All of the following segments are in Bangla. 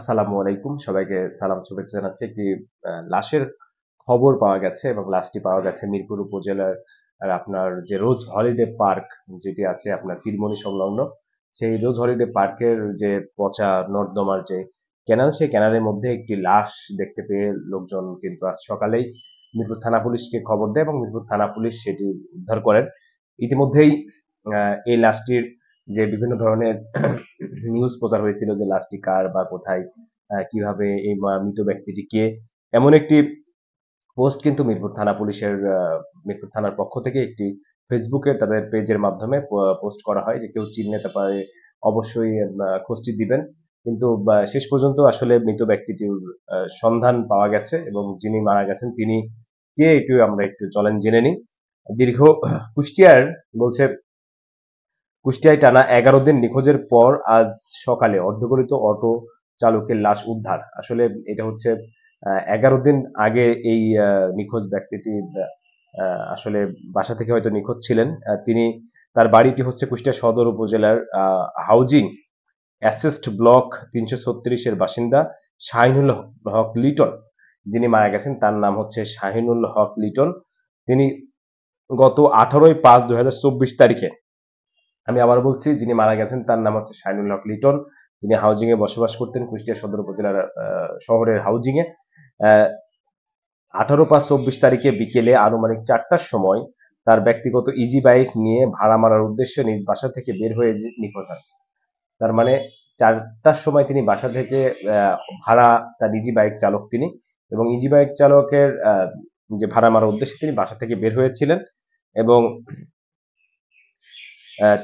আসসালামু আলাইকুম সবাইকে সালাম শুভেচ্ছা জানাচ্ছি একটি লাশের খবর পাওয়া গেছে এবং লাশটি পাওয়া গেছে মিরপুর উপজেলার আর আপনার যে রোজ হলিডে পার্ক যেটি আছে আপনার তিরমণি সংলগ্ন সেই রোজ হলিডে পার্কের যে পচা নর্দমার যে ক্যানাল সেই ক্যানালের মধ্যে একটি লাশ দেখতে পেয়ে লোকজন কিন্তু আজ সকালেই মিরপুর থানা পুলিশকে খবর দেয় এবং মিরপুর থানা পুলিশ সেটি উদ্ধার করেন ইতিমধ্যেই এই লাশটির যে বিভিন্ন ধরনের নিউজ প্রচার হয়েছিল যে লাস্টি কার বা কোথায় কিভাবে এই মৃত ব্যক্তিটি কে এমন একটি পোস্ট কিন্তু মিরপুর থানা পুলিশের মিরপুর থানার পক্ষ থেকে একটি ফেসবুকে তাদের পেজের মাধ্যমে পোস্ট করা হয় যে কেউ চিনতে পারে অবশ্যই খোঁজটি দিবেন কিন্তু শেষ পর্যন্ত আসলে মৃত ব্যক্তিটির সন্ধান পাওয়া গেছে এবং যিনি মারা গেছেন তিনি কে একটু আমরা একটু চলেন জেনে নিই দীর্ঘ কুষ্টিয়ার বলছে কুষ্টিয়ায় টানা এগারো দিন নিখোঁজের পর আজ সকালে অর্ধগলিত অটো চালকের লাশ উদ্ধার আসলে এটা হচ্ছে এগারো দিন আগে এই নিখোঁজ ব্যক্তিটি আসলে বাসা থেকে হয়তো নিখোঁজ ছিলেন তিনি তার বাড়িটি হচ্ছে কুষ্টিয়া সদর উপজেলার হাউজিং অ্যাসেস্ট ব্লক তিনশো ছত্রিশের বাসিন্দা শাহিনুল হক লিটন যিনি মারা গেছেন তার নাম হচ্ছে শাহিনুল হক লিটন তিনি গত আঠারোই পাঁচ দু তারিখে আমি আবার বলছি যিনি মারা গেছেন তার নাম হচ্ছে শাইনুল হক লিটন যিনি হাউজিং এ বসবাস করতেন কুষ্টিয়া সদর উপজেলার শহরের হাউজিং এ আঠারো পাঁচ চব্বিশ তারিখে বিকেলে আনুমানিক চারটার সময় তার ব্যক্তিগত ইজি বাইক নিয়ে ভাড়া মারার উদ্দেশ্যে নিজ বাসা থেকে বের হয়ে নিখোঁজ হন তার মানে চারটার সময় তিনি বাসা থেকে ভাড়া তার ইজি বাইক চালক তিনি এবং ইজি বাইক চালকের যে ভাড়া মারার উদ্দেশ্যে তিনি বাসা থেকে বের হয়েছিলেন এবং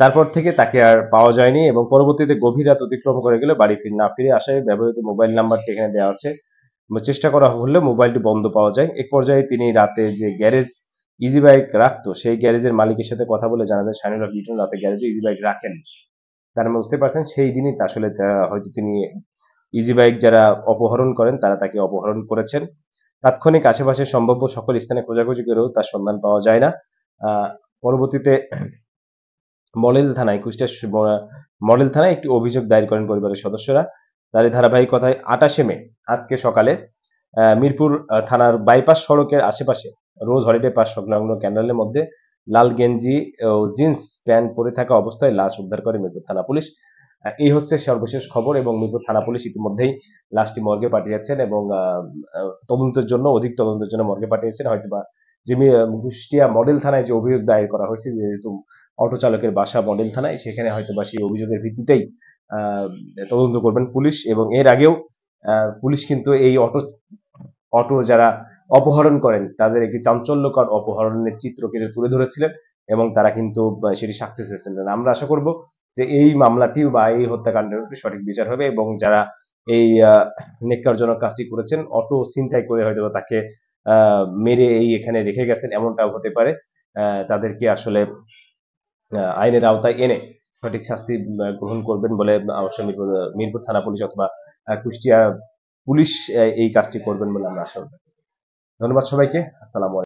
তারপর থেকে তাকে আর পাওয়া যায়নি এবং পরবর্তীতে গভীর রাত অতিক্রম করে গেলে বাড়ি ফির না ফিরে আসায় ব্যবহৃত মোবাইল নাম্বারটি এখানে দেওয়া আছে চেষ্টা করা হলে মোবাইলটি বন্ধ পাওয়া যায় এক পর্যায়ে তিনি রাতে যে গ্যারেজ ইজি বাইক রাখতো সেই গ্যারেজের মালিকের সাথে কথা বলে জানা যায় শাহিনুল লিটন রাতে গ্যারেজে ইজি বাইক রাখেন তার মানে বুঝতে পারছেন সেই দিনই আসলে হয়তো তিনি ইজি বাইক যারা অপহরণ করেন তারা তাকে অপহরণ করেছেন তাৎক্ষণিক আশেপাশে সম্ভাব্য সকল স্থানে খোঁজাখুঁজি করেও তার সন্ধান পাওয়া যায় না পরবর্তীতে মডেল থানায় কুষ্টিয়া মডেল থানায় একটি অভিযোগ দায়ের করেন পরিবারের সদস্যরা তার ধারাবাহিকতায় আটাশে মে আজকে সকালে মিরপুর থানার বাইপাস সড়কের আশেপাশে রোজ হলিডে পাস সংলগ্ন ক্যান্ডালের মধ্যে লাল গেঞ্জি ও জিন্স প্যান্ট পরে থাকা অবস্থায় লাশ উদ্ধার করে মিরপুর থানা পুলিশ এই হচ্ছে সর্বশেষ খবর এবং মিরপুর থানা পুলিশ ইতিমধ্যেই লাশটি মর্গে পাঠিয়েছেন এবং তদন্তের জন্য অধিক তদন্তের জন্য মর্গে পাঠিয়েছেন হয়তোবা যে কুষ্টিয়া মডেল থানায় যে অভিযোগ দায়ের করা হয়েছে যেহেতু অটো চালকের বাসা মডেল থানায় সেখানে হয়তো বা সেই অভিযোগের ভিত্তিতেই তদন্ত করবেন পুলিশ এবং এর আগেও পুলিশ কিন্তু এই অটো অটো যারা অপহরণ করেন তাদের একটি চাঞ্চল্যকর অপহরণের চিত্র কিন্তু তুলে ধরেছিলেন এবং তারা কিন্তু সেটি সাকসেস হয়েছিলেন আমরা আশা করব যে এই মামলাটি বা এই হত্যাকাণ্ডটি সঠিক বিচার হবে এবং যারা এই নেকরজনক কাজটি করেছেন অটো চিন্তাই করে হয়তো তাকে মেরে এই এখানে রেখে গেছেন এমনটাও হতে পারে তাদেরকে আসলে আইনের আওতায় এনে সঠিক শাস্তি গ্রহণ করবেন বলে অবশ্যই মিরপুর মিরপুর থানা পুলিশ অথবা কুষ্টিয়া পুলিশ এই কাজটি করবেন বলে আমরা আশা করি ধন্যবাদ সবাইকে আসসালামু